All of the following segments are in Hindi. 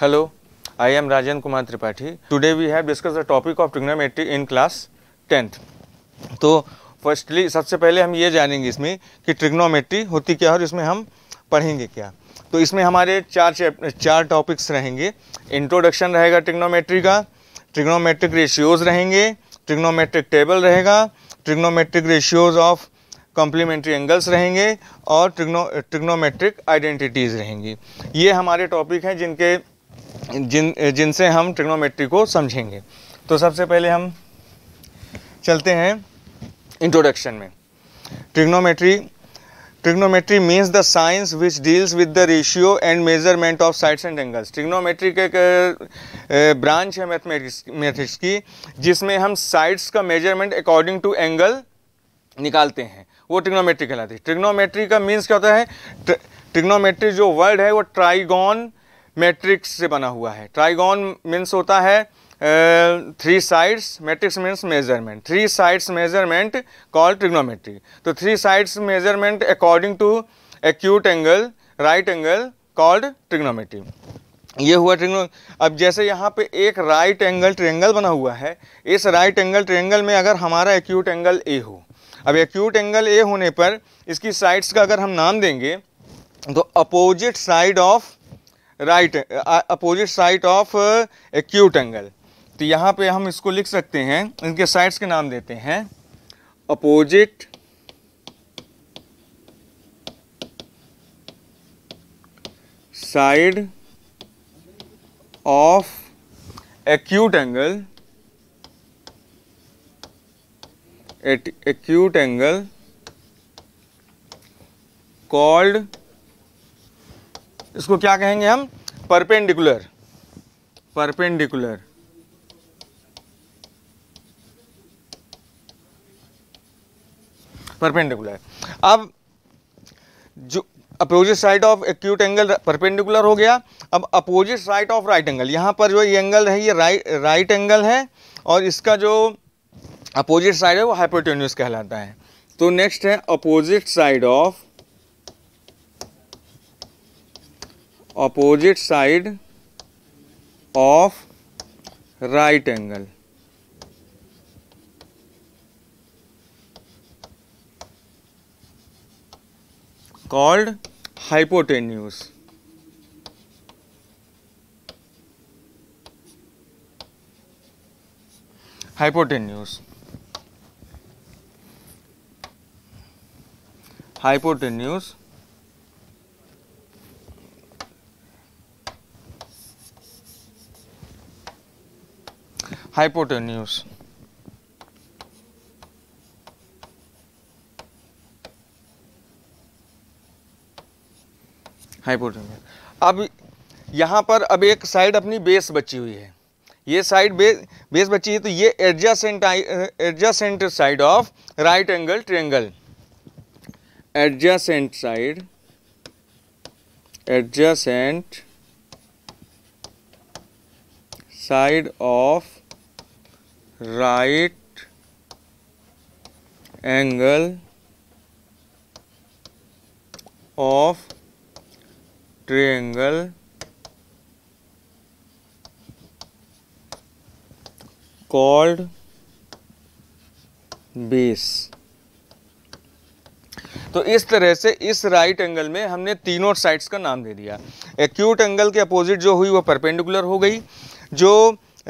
Hello I am Rajendra Kumar Tripathi today we have discuss the topic of trigonometry in class tenth तो फर्स्टली सबसे पहले हम ये जानेंगे इसमें कि ट्रिग्नोमेट्री होती क्या और इसमें हम पढ़ेंगे क्या तो इसमें हमारे चार चार टॉपिक्स रहेंगे इंट्रोडक्शन रहेगा ट्रिग्नोमेट्री का ट्रिग्नोमेट्रिक रेशियोज रहेंगे ट्रिग्नोमेट्रिक टेबल रहेगा trigonometric ratios of complementary angles रहेंगे और ट्रिग्नो ट्रिग्नोमेट्रिक आइडेंटिटीज़ रहेंगी ये हमारे टॉपिक हैं जिनके जिन जिनसे हम ट्रिग्नोमेट्री को समझेंगे तो सबसे पहले हम चलते हैं इंट्रोडक्शन में trigonometry trigonometry means the science which deals with the ratio and measurement of sides and angles trigonometry के एक ब्रांच है मैथमेटिक्स की जिसमें हम साइड्स का मेजरमेंट अकॉर्डिंग टू एंगल निकालते हैं वो ट्रिग्नोमेट्री कहलाती है ट्रिग्नोमेट्री का मीन्स क्या होता है ट्रिग्नोमेट्री जो वर्ड है वो ट्राइगॉन मैट्रिक्स से बना हुआ है ट्राइगोन मीन्स होता है three sides matrix means measurement three sides measurement call trigonometry तो three sides measurement according to acute angle right angle called trigonometry ये हुआ ट्रिग्नो अब जैसे यहाँ पे एक राइट एंगल ट्रेंगल बना हुआ है इस राइट एंगल ट्रेंगल में अगर हमारा एक्यूट एंगल ए हो अब एक्यूट एंगल ए होने पर इसकी साइड्स का अगर हम नाम देंगे तो opposite side of right opposite side of acute angle तो यहाँ पे हम इसको लिख सकते हैं इनके साइड्स के नाम देते हैं opposite side of acute angle acute angle called इसको क्या कहेंगे हम परपेंडिकुलर परपेंडिकुलर परपेंडिकुलर अब जो opposite side of acute angle perpendicular हो गया अब opposite side of right angle यहां पर जो ये एंगल है ये राइट राइट एंगल है और इसका जो अपोजिट साइड है वो हाइपोटेन्यूस कहलाता है तो नेक्स्ट है opposite side of opposite side of right angle. called hypotenuse. Hypotenuse. Hypotenuse hypotenuse. Hypotenuse अब यहाँ पर अब एक साइड अपनी बेस बची हुई है ये साइड बे, बेस बची है तो ये adjacent adjacent side of right angle triangle adjacent side adjacent side of right angle of triangle called base तो इस तरह से इस राइट एंगल में हमने तीनों साइड्स का नाम दे दिया एक्यूट एंगल के अपोजिट जो हुई वो परपेंडिकुलर हो गई जो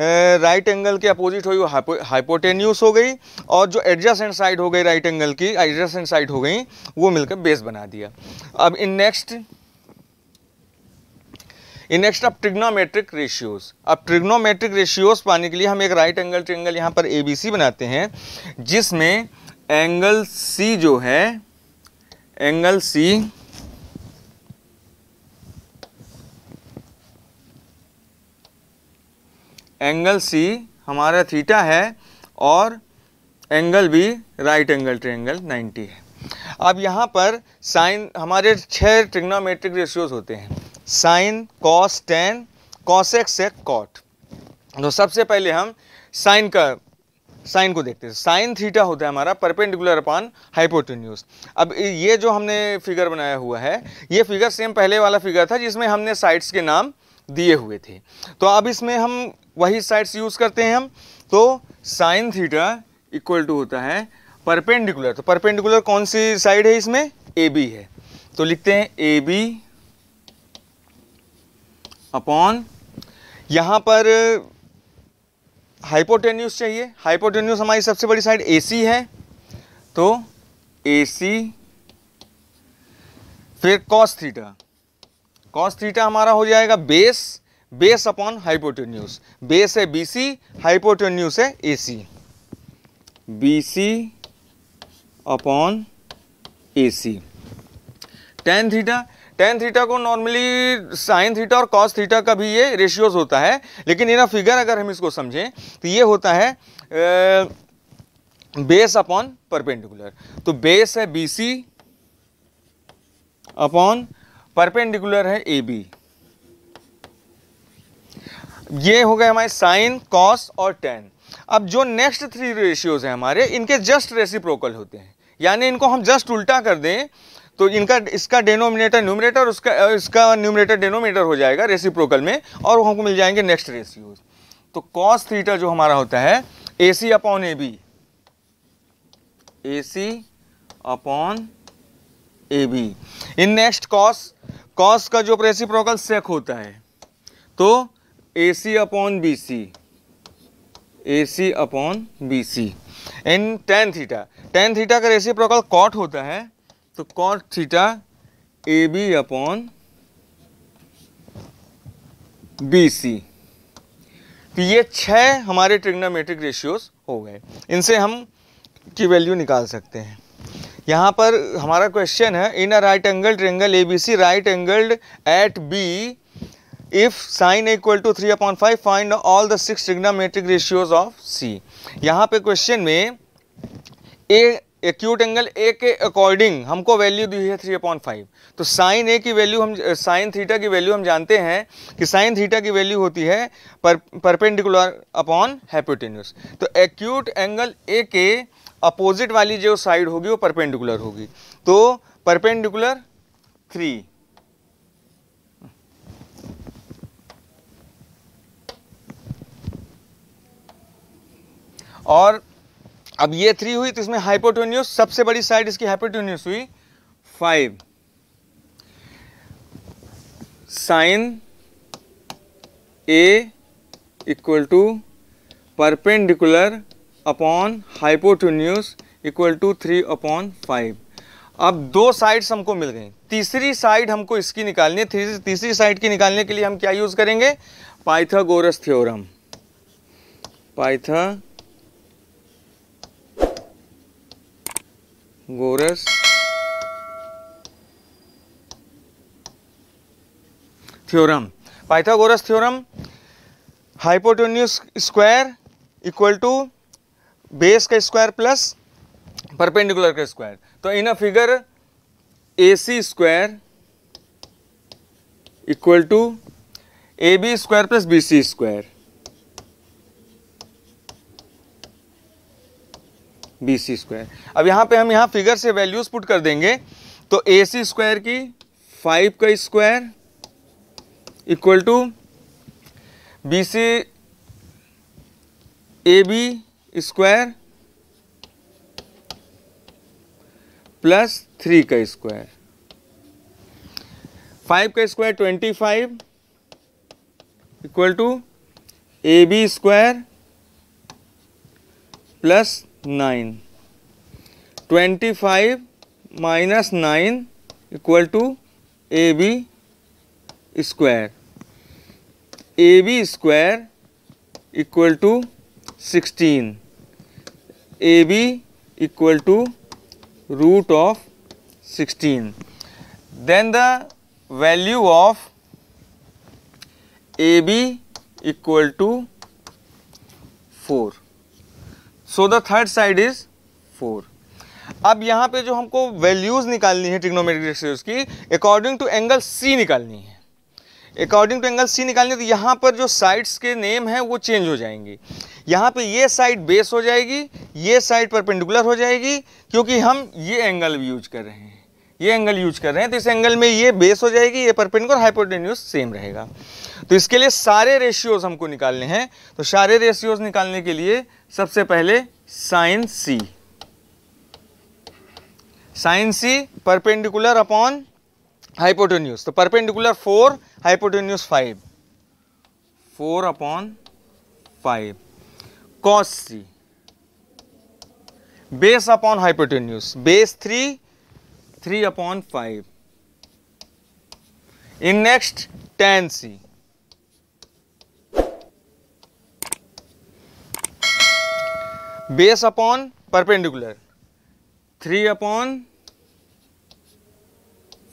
राइट एंगल के अपोजिट हुई वो हाइपोटेन्यूस हो गई और जो एडजस्टेंट साइड हो गई राइट एंगल की एडजस्टेंट साइड हो गई वो मिलकर बेस बना दिया अब इन नेक्स्ट इन नेक्स्ट अब ट्रिग्नोमेट्रिक रेशियोज अब ट्रिग्नोमेट्रिक रेशियोज पाने के लिए हम एक राइट एंगल ट्रिंगल यहाँ पर ए बनाते हैं जिसमें एंगल सी जो है एंगल सी एंगल सी हमारा थीटा है और angle B right angle triangle 90 है अब यहाँ पर साइन हमारे छः ट्रिग्नोमेट्रिक रेशियोज होते हैं साइन कॉस टेन कॉसेक्स एक्स कॉट तो सबसे पहले हम साइन का साइन को देखते हैं साइन थीटा होता है हमारा परपेंडिकुलर अपॉन हाइपोटेन्यूज अब ये जो हमने फिगर बनाया हुआ है ये फिगर सेम पहले वाला फिगर था जिसमें हमने साइड्स के नाम दिए हुए थे तो अब इसमें हम वही साइड्स यूज़ करते हैं हम तो साइन थीटा इक्वल टू होता है परपेंडिकुलर तो परपेंडिकुलर कौन सी साइड है इसमें ए बी है तो लिखते हैं ए बी अपॉन यहां पर हाइपोटेन्यूस चाहिए हाइपोटेन्यूस हमारी सबसे बड़ी साइड ए सी है तो एसी फिर कॉस थीटा कॉस थीटा हमारा हो जाएगा base base upon hypotenuse base है बी सी है A C B C upon A C tan theta tan theta को नॉर्मली साइन थीटा और कॉस थीटा का भी ये रेशियोज होता है लेकिन इन फिगर अगर हम इसको समझें तो ये होता है ए, बेस अपॉन परपेंडिकुलर तो बेस है बी सी अपॉन परपेंडिकुलर है ए बी ये हो गए हमारे साइन कॉस और टेन अब जो नेक्स्ट थ्री रेशियोज हैं हमारे इनके जस्ट रेसिप्रोकल होते हैं यानी इनको हम जस्ट उल्टा कर दें तो इनका इसका डेनोमिनेटर न्यूमिनेटर उसका इसका न्यूमिनेटर डेनोमिनेटर हो जाएगा रेसिप्रोकल में और हमको मिल जाएंगे नेक्स्ट रेशियोज तो कॉस थीटा जो हमारा होता है A C upon A B A C upon A B in next cos cos का जो रेसिप्रोकल सेक होता है तो A C upon B C A C upon B C in tan theta tan theta का रेसियो प्रोकॉल कॉट होता है तो cot theta A B upon B C तो ये छः हमारे ट्रिग्नोमेट्रिक रेशियोज हो गए इनसे हम की वैल्यू निकाल सकते हैं यहाँ पर हमारा क्वेश्चन है in a right angle triangle A B C right angled at B if sine equal to three upon five find all the six trigonometric ratios of C यहाँ पे क्वेश्चन में ए एक्यूट एंगल ए के अकॉर्डिंग हमको वैल्यू दी है थ्री अपॉइंट फाइव तो साइन ए की वैल्यू हम साइन थीटा की वैल्यू हम जानते हैं कि साइन थीटा की वैल्यू होती है पर परपेंडिकुलर अपॉन हैपोटेन्यूस तो एक्यूट एंगल ए के अपोजिट वाली जो साइड होगी वो परपेंडिकुलर होगी तो परपेंडिकुलर थ्री और अब ये थ्री हुई तो इसमें हाइपोटेन्यूस सबसे बड़ी साइड इसकी हाइपोटेन्यूस हुई five sine A equal to perpendicular upon hypotenuse equal to three upon five अब दो साइड्स हमको मिल गई तीसरी साइड हमको इसकी निकालनी है तीसरी साइड की निकालने के लिए हम क्या यूज़ करेंगे Pythagoras theorem Pythagoras theorem Pythagoras theorem hypotenuse square equal to base का स्क्वायर प्लस परपेंडिकुलर का स्क्वायर तो in a figure A C square equal to A B square plus B C square B C square अब यहाँ पे हम यहाँ फिगर से वैल्यूज पुट कर देंगे तो ए सी स्क्वायर की फाइव का square equal to B C A B square plus three का स्क्वायर फाइव का square twenty five equal to A B square plus nine twenty five minus nine equal to A B square A B square equal to sixteen A B equal to root of sixteen then the value of A B equal to four so the third side is four अब यहाँ पे जो हमको वैल्यूज निकालनी है ट्रिग्नोमेट्रिक रेशियोज की अकॉर्डिंग टू एंगल सी निकालनी है अकॉर्डिंग टू एंगल सी निकालनी है तो यहाँ पर जो साइड्स के नेम हैं वो चेंज हो जाएंगे यहाँ पे ये साइड बेस हो जाएगी ये साइड परपेंडिकुलर हो जाएगी क्योंकि हम ये एंगल भी यूज कर रहे हैं ये एंगल यूज कर रहे हैं तो इस एंगल में ये बेस हो जाएगी ये परपेंडिकुलर हाइपोटेन्यूज सेम रहेगा तो इसके लिए सारे रेशियोज हमको निकालने हैं तो सारे रेशियोज निकालने के लिए सबसे पहले sine C sine C perpendicular upon hypotenuse तो perpendicular four hypotenuse five four upon five cos C base upon hypotenuse base three three upon five in next tan C base upon perpendicular three upon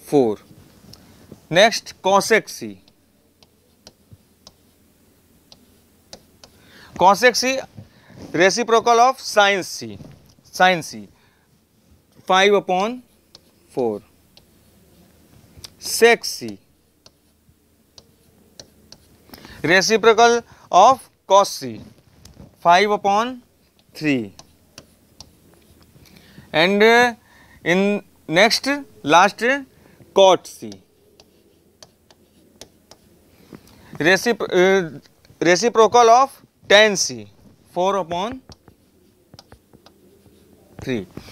four next cosec C cosec C reciprocal of sines C sines C five upon four sec C reciprocal of cos c 5 upon 3 and uh, in next last uh, cot c Recipro uh, reciprocal of tan c 4 upon 3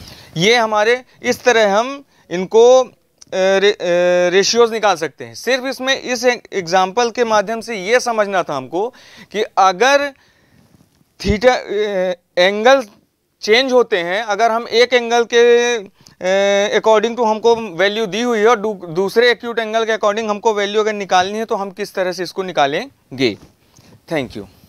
ये हमारे इस तरह हम इनको रे, रेशियोज निकाल सकते हैं सिर्फ इसमें इस एग्ज़ाम्पल के माध्यम से ये समझना था हमको कि अगर थीटा एंगल चेंज होते हैं अगर हम एक एंगल के अकॉर्डिंग टू हमको वैल्यू दी हुई है और दू, दूसरे एक्यूट एंगल के अकॉर्डिंग हमको वैल्यू अगर निकालनी है तो हम किस तरह से इसको निकालेंगे थैंक यू